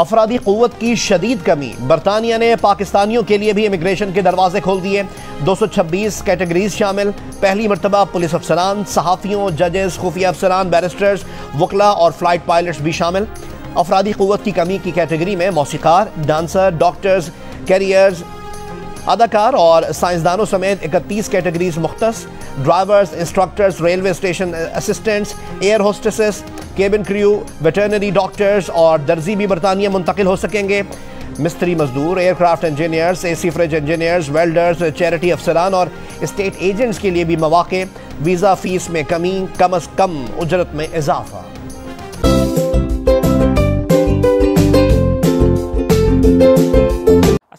अफराधी क़वत की शदीद कमी बरतानिया ने पाकिस्तानियों के लिए भी इमिग्रेशन के दरवाजे खोल दिए दो सौ छब्बीस कैटेगरीज शामिल पहली मरतबा पुलिस अफसरान सहाफ़ियों जजेस खुफिया अफसरान बैरिस्टर्स वकला और फ्लाइट पायलट्स भी शामिल अफराधी क़वत की कमी की कैटेगरी में मौसीकार डांसर डॉक्टर्स कैरियर्स अदाकार और साइंसदानों समेत इकतीस कैटेगरीज मुख्त drivers instructors railway station assistants air hostesses cabin crew veterinary doctors और दर्जी भी बरतानिया मुंतकिल हो सकेंगे मिस्त्री मजदूर aircraft engineers AC fridge engineers welders charity अफसरान और स्टेट एजेंट्स के लिए भी मौाक़े वीज़ा फीस में कमी कम अज़ कम उजरत में इजाफा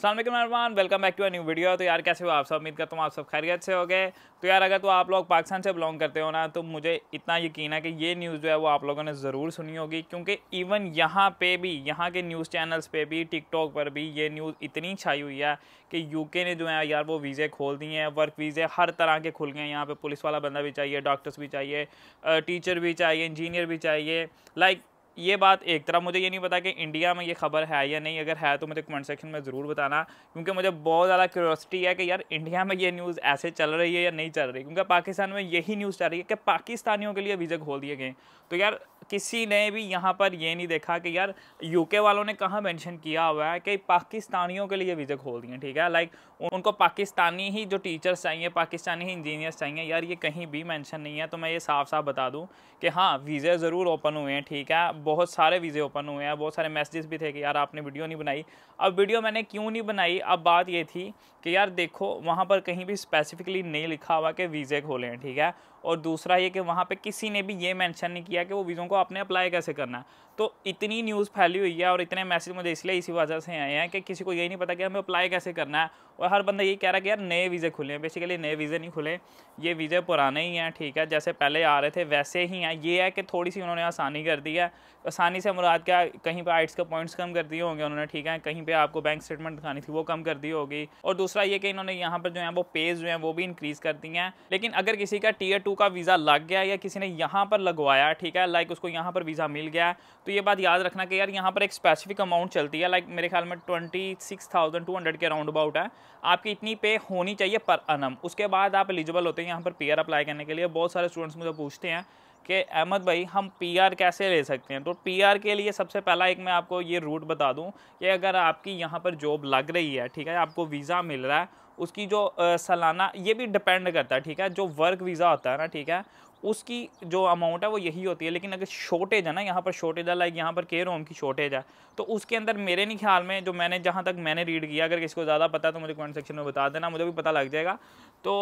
Aslam welcome back to a new video तो यार कैसे हो आप सब उम्मीद करता हूँ आप सब खैरियत से हो गए तो यार अगर तो आप लोग पाकिस्तान से बिलोंग करते हो ना तो मुझे इतना यकीन है कि ये न्यूज़ जो है वो आप लोगों ने ज़रूर सुनी होगी क्योंकि इवन यहाँ पे भी यहाँ के न्यूज़ चैनल्स पे भी टिकटॉक पर भी ये न्यूज़ इतनी छाई हुई है कि यू ने जो है यार वो वीज़े खोल दिए हैं वर्क वीज़े हर तरह के खुल गए हैं यहाँ पर पुलिस वाला बंदा भी चाहिए डॉक्टर्स भी चाहिए टीचर भी चाहिए इंजीनियर भी चाहिए लाइक ये बात एक तरफ मुझे ये नहीं पता कि इंडिया में ये खबर है या नहीं अगर है तो मुझे कमेंट सेक्शन में ज़रूर बताना क्योंकि मुझे बहुत ज़्यादा क्यूरोसिटी है कि यार इंडिया में ये न्यूज़ ऐसे चल रही है या नहीं चल रही क्योंकि पाकिस्तान में यही न्यूज़ चल रही है कि पाकिस्तानियों के लिए वीज़ा खोल दिए गए तो यार किसी ने भी यहाँ पर ये नहीं देखा कि यार यूके वालों ने कहाँ मेंशन किया हुआ है कि पाकिस्तानियों के लिए वीज़ा खोल दिए ठीक है लाइक उनको पाकिस्तानी ही जो टीचर्स चाहिए पाकिस्तानी ही इंजीनियर्स चाहिए यार ये कहीं भी मेंशन नहीं है तो मैं ये साफ साफ बता दूँ कि हाँ वीज़े ज़रूर ओपन हुए हैं ठीक है बहुत सारे वीज़े ओपन हुए हैं बहुत सारे मैसेजेस भी थे कि यार आपने वीडियो नहीं बनाई अब वीडियो मैंने क्यों नहीं बनाई अब बात ये थी कि यार देखो वहाँ पर कहीं भी स्पेसिफिकली नहीं लिखा हुआ कि वीज़े खोलें ठीक है और दूसरा ये कि वहाँ पे किसी ने भी ये मेंशन नहीं किया कि वो वीज़ों को आपने अप्लाई कैसे करना है तो इतनी न्यूज़ फैली हुई है और इतने मैसेज मुझे इसलिए इसी वजह से आए हैं कि किसी को यही नहीं पता कि हमें अप्लाई कैसे करना है और हर बंदा ये कह रहा है कि यार नए वीज़े खुले हैं बेसिकली नए वीज़े नहीं खुले ये वीज़े पुराने ही हैं ठीक है जैसे पहले आ रहे थे वैसे ही हैं ये है कि थोड़ी सी उन्होंने आसानी कर दी है आसानी से मुराद क्या कहीं पर आइट्स के पॉइंट्स कम कर दिए होंगे उन्होंने ठीक है कहीं पर आपको बैंक स्टेटमेंट दिखानी थी वो कम कर दी होगी और दूसरा ये कि इन्होंने यहाँ पर जो है वो पेज जो है वो भी इंक्रीज़ कर दी हैं लेकिन अगर किसी का टीयर टू टू का वीज़ा लग गया या किसी ने यहाँ पर लगवाया ठीक है लाइक उसको यहाँ पर वीज़ा मिल गया तो ये बात याद रखना कि यार यहाँ पर एक स्पेसिफिक अमाउंट चलती है लाइक मेरे ख्याल में twenty six thousand two hundred के अराउंड अबाउट है आपकी इतनी पे होनी चाहिए पर अनम उसके बाद आप एलिजिबल होते हैं यहाँ पर पी अप्लाई करने के लिए बहुत सारे स्टूडेंट्स मुझे पूछते हैं कि अहमद भाई हम पीआर कैसे ले सकते हैं तो पीआर के लिए सबसे पहला एक मैं आपको ये रूट बता दूं कि अगर आपकी यहाँ पर जॉब लग रही है ठीक है आपको वीज़ा मिल रहा है उसकी जो सालाना ये भी डिपेंड करता है ठीक है जो वर्क वीज़ा होता है ना ठीक है उसकी जो अमाउंट है वो यही होती है लेकिन अगर शॉर्टेज है ना यहाँ पर शॉर्टेज है लाइक यहाँ पर केयर होम की शॉर्टेज है तो उसके अंदर मेरे नहीं ख्याल में जो मैंने जहाँ तक मैंने रीड किया अगर किसी को ज़्यादा पता है तो मुझे कमेंट सेक्शन में बता देना मुझे भी पता लग जाएगा तो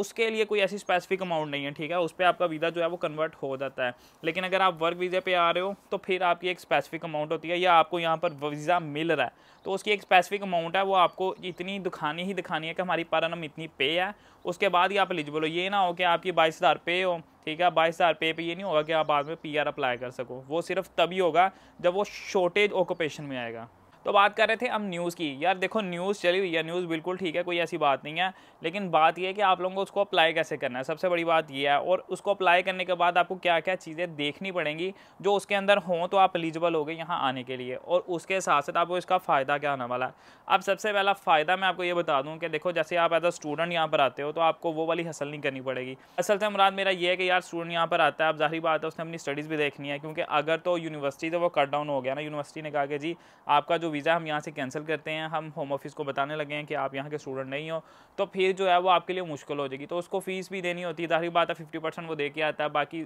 उसके लिए कोई ऐसी स्पेसिफिक अमाउंट नहीं है ठीक है उस पर आपका वीज़ा जो है वो कन्वर्ट हो जाता है लेकिन अगर आप वर्क वीज़े पे आ रहे हो तो फिर आपकी एक स्पेसिफिक अमाउंट होती है या आपको यहाँ पर वीज़ा मिल रहा है तो उसकी एक स्पेसिफिक अमाउंट है वो आपको इतनी दिखानी ही दिखानी है कि हमारी नम इतनी पे है उसके बाद ही आप एलिजिबल हो ये ना हो कि आपकी बाईस हज़ार पे हो ठीक है बाईस हज़ार पे पे ये नहीं होगा कि आप बाद में पी अप्लाई कर सको वो सिर्फ तभी होगा जब वो शॉर्टेज ऑक्यूपेशन में आएगा तो बात कर रहे थे हम न्यूज़ की यार देखो न्यूज़ चली हुई है न्यूज़ बिल्कुल ठीक है कोई ऐसी बात नहीं है लेकिन बात यह है कि आप लोगों को उसको अप्लाई कैसे करना है सबसे बड़ी बात यह है और उसको अप्लाई करने के बाद आपको क्या क्या चीज़ें देखनी पड़ेंगी जो उसके अंदर हों तो आप एलिजिबल हो गए यहाँ आने के लिए और उसके साथ साथ आपको इसका फ़ायदा क्या होने वाला है अब सबसे पहला फ़ायदा मैं आपको ये बता दूँ कि देखो जैसे आप एज अ स्टूडेंट यहाँ पर आते हो तो आपको वो वाली हसल नहीं करनी पड़ेगी असल से मुराद मेरा ये है कि यार स्टूडेंट यहाँ पर आता है अब जाहिर बात है उसने अपनी स्टडीज़ भी देखनी है क्योंकि अगर तो यूनिवर्सिटी से तो वो कट डाउन हो गया ना यूनिवर्सिटी ने कहा कि जी आपका जो वीज़ा हम यहाँ से कैंसिल करते हैं हम होम ऑफिस को बताने लगे हैं कि आप यहाँ के स्टूडेंट नहीं हो तो फिर जो है वो आपके लिए मुश्किल हो जाएगी तो उसको फ़ीस भी देनी होती है जाहिर बात है फिफ्टी परसेंट वो दे के आता है बाकी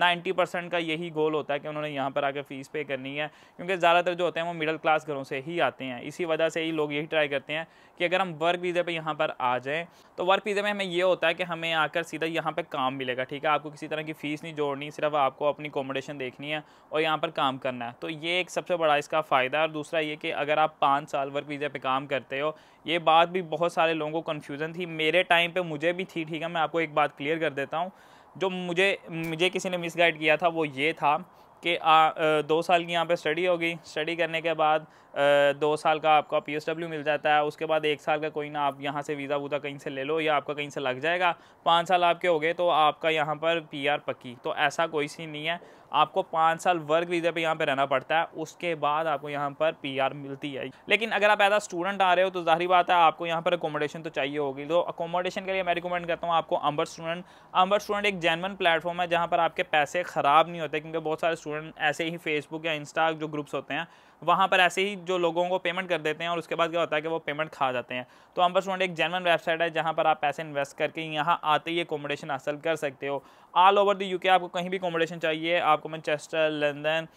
90 परसेंट का यही गोल होता है कि उन्होंने यहाँ पर आकर फ़ीस पे करनी है क्योंकि ज़्यादातर जो होते हैं वो मिडिल क्लास घरों से ही आते हैं इसी वजह से ही लोग यही ट्राई करते हैं कि अगर हम वर्क वीज़े पर यहाँ पर आ जाएँ तो वर्क वीज़े में हमें ये होता है कि हमें आकर सीधा यहाँ पर काम मिलेगा ठीक है आपको किसी तरह की फ़ीस नहीं जोड़नी सिर्फ आपको अपनी अकोमोडेशन देखनी है और यहाँ पर काम करना है तो ये एक सबसे बड़ा इसका फ़ायदा है और दूसरा ये कि अगर आप पाँच साल वर्क वीज़े पर काम करते हो ये बात भी बहुत सारे लोगों को कन्फ्यूज़न थी मेरे टाइम पर मुझे भी थी ठीक है मैं आपको एक बात क्लियर कर देता हूँ जो मुझे मुझे किसी ने मिसगाइड किया था वो ये था कि आ, दो साल की यहाँ पे स्टडी होगी स्टडी करने के बाद दो साल का आपका पी एस डब्ल्यू मिल जाता है उसके बाद एक साल का कोई ना आप यहाँ से वीज़ा वूज़ा कहीं से ले लो या आपका कहीं से लग जाएगा पाँच साल आपके हो गए तो आपका यहाँ पर पी आर पक्की तो ऐसा कोई सी नहीं है आपको पाँच साल वर्क वीज़े पे यहाँ पे रहना पड़ता है उसके बाद आपको यहाँ पर पीआर मिलती है लेकिन अगर आप ऐसा स्टूडेंट आ रहे हो तो जाहिर बात है आपको यहाँ पर अकोमोडेशन तो चाहिए होगी तो अकोमोडेशन के लिए मैं रिकमेंड करता हूँ आपको अम्बर स्टूडेंट अंबर स्टूडेंट एक जैनवन प्लेटफॉर्म है जहाँ पर आपके पैसे ख़राब नहीं होते क्योंकि बहुत सारे स्टूडेंट ऐसे ही फेसबुक या इंस्टा जो ग्रुप्स होते हैं वहाँ पर ऐसे ही जो लोगों को पेमेंट कर देते हैं और उसके बाद क्या होता है कि वो पेमेंट खा जाते हैं तो अम्बर स्टूडेंट एक जर्मन वेबसाइट है जहाँ पर आप पैसे इन्वेस्ट करके यहाँ आते ही अकोमोडेशन हासिल कर सकते हो ऑल ओवर द यूके आपको कहीं भी अकोमोडेशन चाहिए आपको मैनचेस्टर लंदन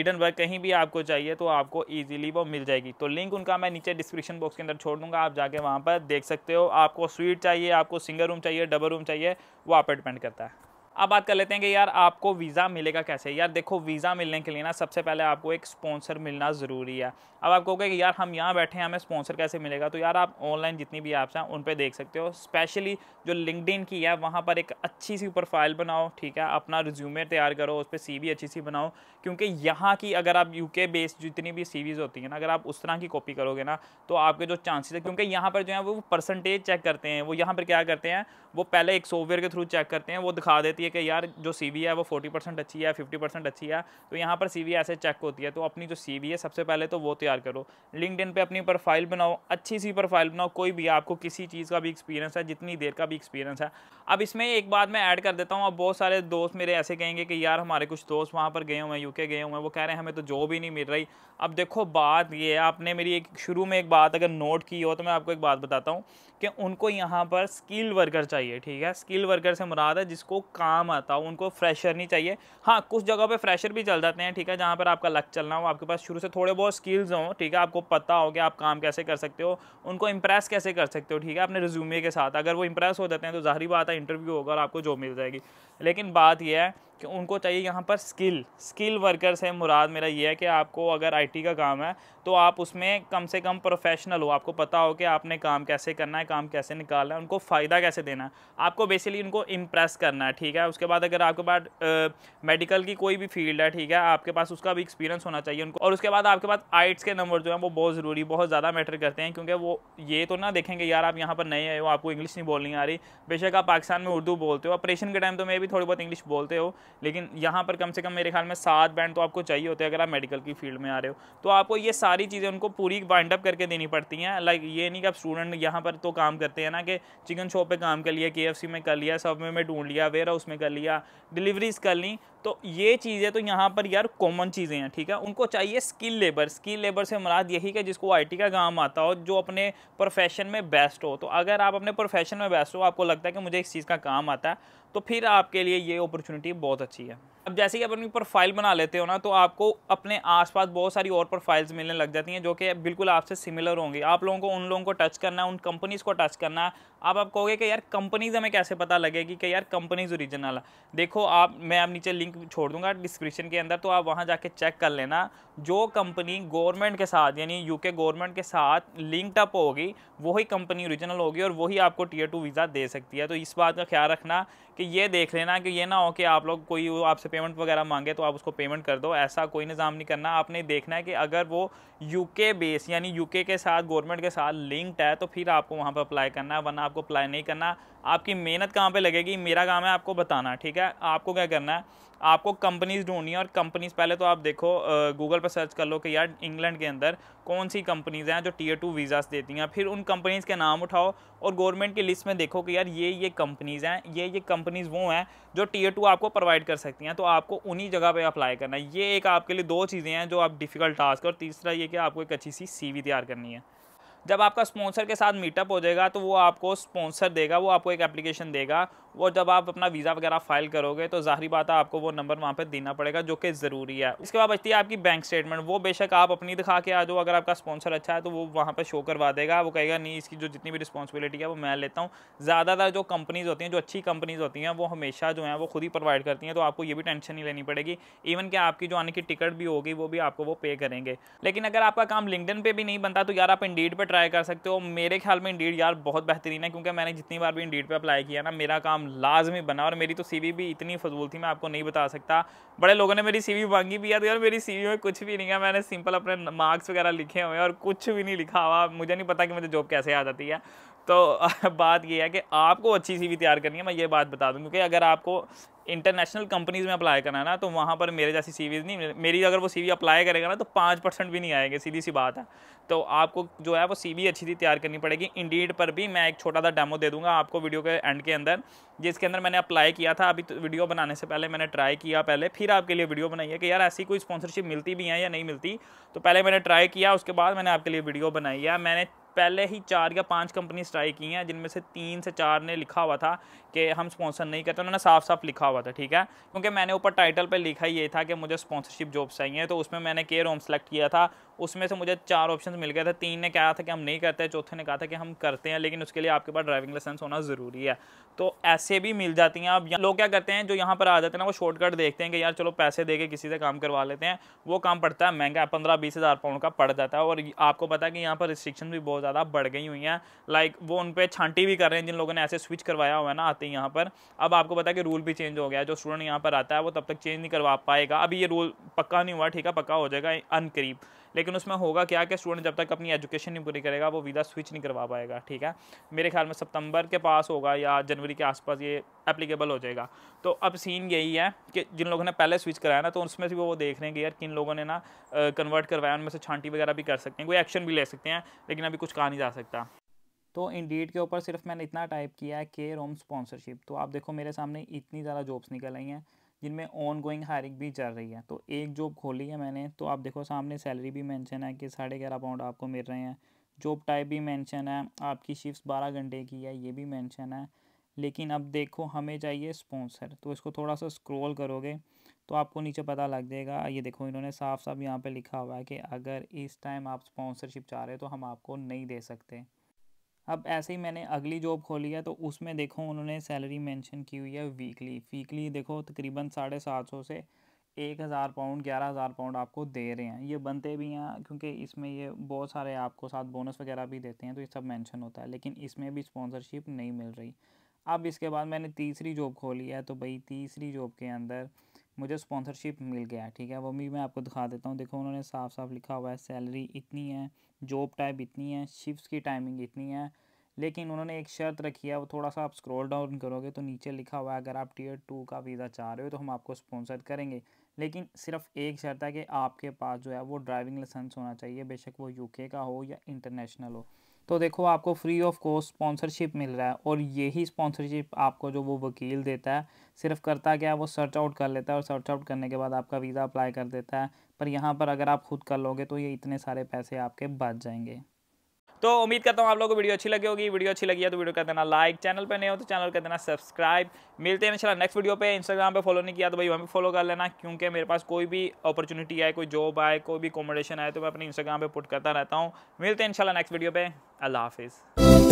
ईडनबर्ग कहीं भी आपको चाहिए तो आपको ईजिली वो मिल जाएगी तो लिंक उनका मैं नीचे डिस्क्रिप्शन बॉक्स के अंदर छोड़ दूँगा आप जाके वहाँ पर देख सकते हो आपको स्वीट चाहिए आपको सिंगल रूम चाहिए डबल रूम चाहिए वो आप पर डिपेंड करता है अब बात कर लेते हैं कि यार आपको वीज़ा मिलेगा कैसे यार देखो वीज़ा मिलने के लिए ना सबसे पहले आपको एक स्पॉन्सर मिलना ज़रूरी है अब आप कहोगे कि यार हम यहाँ बैठे हैं हमें स्पॉन्सर कैसे मिलेगा तो यार आप ऑनलाइन जितनी भी ऐप्स हैं उन पर देख सकते हो स्पेशली जो लिंकड की है वहाँ पर एक अच्छी सी प्रोफाइल बनाओ ठीक है अपना रिज्यूमे तैयार करो उस पर सी अच्छी सी बनाओ क्योंकि यहाँ की अगर आप यू बेस्ड जितनी भी सीवीज़ होती हैं ना अगर आप उस तरह की कॉपी करोगे ना तो आपके जो चांसेज है क्योंकि यहाँ पर जो है वो परसेंटेज चेक करते हैं वो यहाँ पर क्या करते हैं वो पहले एक सॉफ्टवेयर के थ्रू चेक करते हैं वो दिखा देते आती है कि यार जो सी है वो फोर्टी परसेंट अच्छी है फिफ्टी परसेंट अच्छी है तो यहाँ पर सी ऐसे चेक होती है तो अपनी जो सी है सबसे पहले तो वो तैयार करो लिंकड पे अपनी प्रोफाइल बनाओ अच्छी सी प्रोफाइल बनाओ कोई भी आपको किसी चीज़ का भी एक्सपीरियंस है जितनी देर का भी एक्सपीरियंस है अब इसमें एक बात मैं ऐड कर देता हूँ अब बहुत सारे दोस्त मेरे ऐसे कहेंगे कि यार हमारे कुछ दोस्त वहाँ पर गए हुए हैं यूके गए हुए हैं वो कह रहे हैं हमें तो जॉब ही नहीं मिल रही अब देखो बात ये है आपने मेरी एक शुरू में एक बात अगर नोट की हो तो मैं आपको एक बात बताता हूँ कि उनको यहाँ पर स्किल वर्कर चाहिए ठीक है स्किल वर्कर से मुराद है जिसको काम आता हो उनको फ्रेशर नहीं चाहिए हाँ कुछ जगह पर फ्रेशर भी चल जाते हैं ठीक है जहाँ पर आपका लक चलना हो आपके पास शुरू से थोड़े बहुत स्किल्स हों ठीक है आपको पता हो कि आप काम कैसे कर सकते हो उनको इम्प्रेस कैसे कर सकते हो ठीक है अपने रिज्यूमे के साथ अगर वो इम्प्रेस हो जाते हैं तो ज़ाहरी बात है इंटरव्यू होगा और आपको जॉब मिल जाएगी लेकिन बात यह है कि उनको चाहिए यहाँ पर स्किल स्किल वर्कर से मुराद मेरा ये है कि आपको अगर आईटी का काम है तो आप उसमें कम से कम प्रोफेशनल हो आपको पता हो कि आपने काम कैसे करना है काम कैसे निकालना है उनको फ़ायदा कैसे देना है आपको बेसिकली उनको इम्प्रेस करना है ठीक है उसके बाद अगर आपके पास मेडिकल की कोई भी फील्ड है ठीक है आपके पास उसका भी एक्सपीरियंस होना चाहिए उनको और उसके बाद आपके पास आइट्स के नंबर जो है वो बहुत ज़रूरी बहुत ज़्यादा मैटर करते हैं क्योंकि वो ये तो ना देखेंगे यार आप यहाँ पर नए आए हो आपको इंग्लिश नहीं बोलनी आ रही बेशक आप पाकिस्तान में उर्दू बोलते हो ऑपरेशन के टाइम तो मे भी थोड़ी बहुत इंग्लिश बोलते हो लेकिन यहाँ पर कम से कम मेरे ख्याल में सात बैंड तो आपको चाहिए होते हैं अगर आप मेडिकल की फील्ड में आ रहे हो तो आपको ये सारी चीज़ें उनको पूरी वाइंड अप करके देनी पड़ती हैं लाइक ये नहीं कि आप स्टूडेंट यहाँ पर तो काम करते हैं ना कि चिकन शॉप पर काम कर लिया के में कर लिया सब में ढूंढ लिया वेयर हाउस में कर लिया डिलीवरीज कर ली तो ये चीज़ें तो यहाँ पर यार कॉमन चीज़ें हैं ठीक है उनको चाहिए स्किल लेबर स्किल लेबर से मुराद यही कि जिसको आईटी का काम आता हो जो अपने प्रोफेशन में बेस्ट हो तो अगर आप अपने प्रोफेशन में बेस्ट हो आपको लगता है कि मुझे इस चीज़ का काम आता है तो फिर आपके लिए ये अपॉर्चुनिटी बहुत अच्छी है अब जैसे ही अपनी प्रोफाइल बना लेते हो ना तो आपको अपने आसपास बहुत सारी और प्रोफाइल्स मिलने लग जाती हैं जो कि बिल्कुल आपसे सिमिलर होंगी आप लोगों को उन लोगों को टच करना है उन कंपनीज़ को टच करना है आप आप कहोगे कि यार कंपनीज़ हमें कैसे पता लगेगी कि यार कंपनीज़ ओरिजिनल है देखो आप मैं आप नीचे लिंक छोड़ दूंगा डिस्क्रिप्शन के अंदर तो आप वहाँ जाके चेक कर लेना जो कंपनी गवर्नमेंट के साथ यानी के गवर्नमेंट के साथ लिंकड अप होगी वही कंपनी ओरिजिनल होगी और वही आपको टीयर टू वीज़ा दे सकती है तो इस बात का ख्याल रखना कि ये देख लेना कि ये ना हो कि आप लोग कोई आपसे पेमेंट वगैरह मांगे तो आप उसको पेमेंट कर दो ऐसा कोई निज़ाम नहीं करना आपने देखना है कि अगर वो यूके बेस यानी यूके के साथ गवर्नमेंट के साथ लिंक्ड है तो फिर आपको वहाँ पर अप्लाई करना है वरना आपको अप्लाई नहीं करना आपकी मेहनत कहाँ पे लगेगी मेरा काम है आपको बताना ठीक है आपको क्या करना है आपको कंपनीज ढूंढनी है और कंपनीज पहले तो आप देखो गूगल पर सर्च कर लो कि यार इंग्लैंड के अंदर कौन सी कंपनीज़ हैं जो टीयर टू वीज़ास देती हैं फिर उन कंपनीज़ के नाम उठाओ और गवर्नमेंट की लिस्ट में देखो कि यार ये ये कंपनीज़ हैं ये ये कंपनीज़ वो हैं जो टीयर टू आपको प्रोवाइड कर सकती हैं तो आपको उन्हीं जगह पर अप्लाई करना है ये एक आपके लिए दो चीज़ें हैं जो आप डिफ़िकल्ट टास्क और तीसरा ये कि आपको एक अच्छी सी सी तैयार करनी है जब आपका स्पॉन्सर के साथ मीटअप हो जाएगा तो वो आपको स्पॉन्सर देगा वो आपको एक एप्लीकेशन देगा वो जब आप अपना वीज़ा वगैरह फाइल करोगे तो ज़ाहरी बात है आपको वो नंबर वहाँ पर देना पड़ेगा जो कि ज़रूरी है इसके बाद बचती है आपकी बैंक स्टेटमेंट वो बेशक आप अपनी दिखा के आ जाओ अगर आपका स्पॉन्सर अच्छा है तो वो वहाँ पर शो करवा देगा वो कहेगा नहीं इसकी जो जितनी भी रिस्पॉन्सिबिलिटी है वो मैं लेता हूँ ज़्यादातर जो कंपनीज़ होती हैं जो अच्छी कंपनीज़ होती हैं वो हमेशा जो है वो खुद ही प्रोवाइड करती हैं तो आपको ये भी टेंशन नहीं लेनी पड़ेगी इवन कि आपकी जो आने की टिकट भी होगी वो भी आपको वो पे करेंगे लेकिन अगर आपका काम लिंकडन पर भी नहीं बनता तो यार आप इंडीड पर ट्राई कर सकते हो मेरे ख्याल में इंडीड यार बहुत बेहतरीन है क्योंकि मैंने जितनी बार भी इंडीड पे अप्लाई किया ना मेरा काम लाजमी बना और मेरी तो सीवी भी इतनी फजूल थी मैं आपको नहीं बता सकता बड़े लोगों ने मेरी सीवी मांगी भी यार यार मेरी सीवी में कुछ भी नहीं है मैंने सिंपल अपने मार्क्स वगैरह लिखे हुए हैं और कुछ भी नहीं लिखा हुआ मुझे नहीं पता कि मुझे जॉब कैसे आ जाती है तो बात ये है कि आपको अच्छी सी तैयार करनी है मैं ये बात बता दूँ क्योंकि अगर आपको इंटरनेशनल कंपनीज में अप्लाई करना है ना तो वहाँ पर मेरे जैसी सी नहीं मेरी अगर वो सी अप्लाई करेगा ना तो पाँच परसेंट भी नहीं आएंगे सीधी सी बात है तो आपको जो है वो सी अच्छी सी तैयार करनी पड़ेगी इंडीड पर भी मैं एक छोटा सा डेमो दे दूँगा आपको वीडियो के एंड के अंदर जिसके अंदर मैंने अप्लाई किया था अभी तो वीडियो बनाने से पहले मैंने ट्राई किया पहले फिर आपके लिए वीडियो बनाई है कि यार ऐसी कोई स्पॉन्सरशिप मिलती भी है या नहीं मिलती तो पहले मैंने ट्राई किया उसके बाद मैंने आपके लिए वीडियो बनाई है मैंने पहले ही चार या पांच कंपनी स्ट्राइक की हैं जिनमें से तीन से चार ने लिखा हुआ था कि हम स्पॉन्सर नहीं करते उन्होंने साफ साफ लिखा हुआ था ठीक है क्योंकि मैंने ऊपर टाइटल पर लिखा ये था कि मुझे स्पॉन्सरशिप जॉब चाहिए तो उसमें मैंने केयर होम सेलेक्ट किया था उसमें से मुझे चार ऑप्शन मिल गए थे तीन ने कहा था कि हम नहीं करते चौथे ने कहा था कि हम करते हैं लेकिन उसके लिए आपके पास ड्राइविंग लाइसेंस होना ज़रूरी है तो ऐसे भी मिल जाती हैं अब लोग क्या करते हैं जो यहाँ पर आ जाते हैं ना वो शॉर्टकट देखते हैं कि यार चलो पैसे दे के किसी से काम करवा लेते हैं वो काम पड़ता है महंगा पंद्रह बीस हज़ार पाउंड का पड़ जाता है और आपको पता है कि यहाँ पर रिस्ट्रिक्शन भी बहुत ज़्यादा बढ़ गई हुई हैं लाइक वो उन पर छांटी भी कर रहे हैं जिन लोगों ने ऐसे स्विच करवाया हुआ है ना आते हैं यहाँ पर अब आपको पता है कि रूल भी चेंज हो गया जो स्टूडेंट यहाँ पर आता है वो तब तक चेंज नहीं करवा पाएगा अभी ये रूल पक्का नहीं हुआ ठीक है पक्का हो जाएगा अनकरीब लेकिन उसमें होगा क्या कि स्टूडेंट जब तक अपनी एजुकेशन नहीं पूरी करेगा वो वीज़ा स्विच नहीं करवा पाएगा ठीक है मेरे ख्याल में सितंबर के पास होगा या जनवरी के आसपास ये एप्लीकेबल हो जाएगा तो अब सीन यही है कि जिन लोगों ने पहले स्विच कराया ना तो उसमें से वो देख रहे हैं कि यार किन लोगों ने ना कन्वर्ट करवाया उनमें से छांटी वगैरह भी कर सकते हैं कोई एक्शन भी ले सकते हैं लेकिन अभी कुछ कहा नहीं जा सकता तो इन के ऊपर सिर्फ मैंने इतना टाइप किया है के रोम स्पॉन्सरशिप तो आप देखो मेरे सामने इतनी ज़्यादा जॉब्स निकल आई हैं जिनमें ऑन गोइंग हायरिंग भी चल रही है तो एक जॉब खोली है मैंने तो आप देखो सामने सैलरी भी मेंशन है कि साढ़े ग्यारह पाउंड आपको मिल रहे हैं जॉब टाइप भी मेंशन है आपकी शिफ्ट बारह घंटे की है ये भी मेंशन है लेकिन अब देखो हमें चाहिए स्पॉन्सर तो इसको थोड़ा सा स्क्रोल करोगे तो आपको नीचे पता लग जाएगा ये देखो इन्होंने साफ साफ यहाँ पर लिखा हुआ है कि अगर इस टाइम आप स्पॉन्सरशिप चाह रहे हो तो हम आपको नहीं दे सकते अब ऐसे ही मैंने अगली जॉब खोली है तो उसमें देखो उन्होंने सैलरी मेंशन की हुई है वीकली वीकली देखो तकरीबन साढ़े सात सौ से एक हज़ार पाउंड ग्यारह हज़ार पाउंड आपको दे रहे हैं ये बनते भी हैं क्योंकि इसमें ये बहुत सारे आपको साथ बोनस वगैरह भी देते हैं तो ये सब मैंशन होता है लेकिन इसमें भी स्पॉन्सरशिप नहीं मिल रही अब इसके बाद मैंने तीसरी जॉब खोली है तो भाई तीसरी जॉब के अंदर मुझे स्पॉन्सरशिप मिल गया ठीक है वो भी मैं आपको दिखा देता हूँ देखो उन्होंने साफ साफ लिखा हुआ है सैलरी इतनी है जॉब टाइप इतनी है शिफ्ट की टाइमिंग इतनी है लेकिन उन्होंने एक शर्त रखी है वो थोड़ा सा आप स्क्रॉल डाउन करोगे तो नीचे लिखा हुआ है अगर आप टीयर टू का वीज़ा चाह रहे हो तो हम आपको स्पॉन्सर करेंगे लेकिन सिर्फ एक शर्त है कि आपके पास जो है वो ड्राइविंग लाइसेंस होना चाहिए बेशक वो यूके का हो या इंटरनेशनल हो तो देखो आपको फ्री ऑफ कॉस्ट स्पॉन्सरशिप मिल रहा है और यही स्पॉन्सरशिप आपको जो वो वकील देता है सिर्फ करता क्या है वो सर्च आउट कर लेता है और सर्च आउट करने के बाद आपका वीज़ा अप्लाई कर देता है पर यहाँ पर अगर आप खुद कर लोगे तो ये इतने सारे पैसे आपके बच जाएंगे तो उम्मीद करता हूँ आप लोगों को वीडियो अच्छी लगी होगी वीडियो अच्छी लगी है तो वीडियो कर देना लाइक चैनल पर नहीं हो तो चैनल कर देना सब्सक्राइब मिलते हैं इंशाल्लाह नेक्स्ट वीडियो पे इंस्टाग्राम पे फॉलो नहीं किया तो भाई वहाँ पे फॉलो कर लेना क्योंकि मेरे पास कोई भी अपॉर्चुनिटी आए कोई जॉब आए कोई भी अकोमोडेशन आए तो मैं अपने इंस्टाग्राम पर पुट करता रहता हूँ मिलते हैं इंशाल्लाह नेक्स्ट वीडियो पे अल्लाह हाफिज़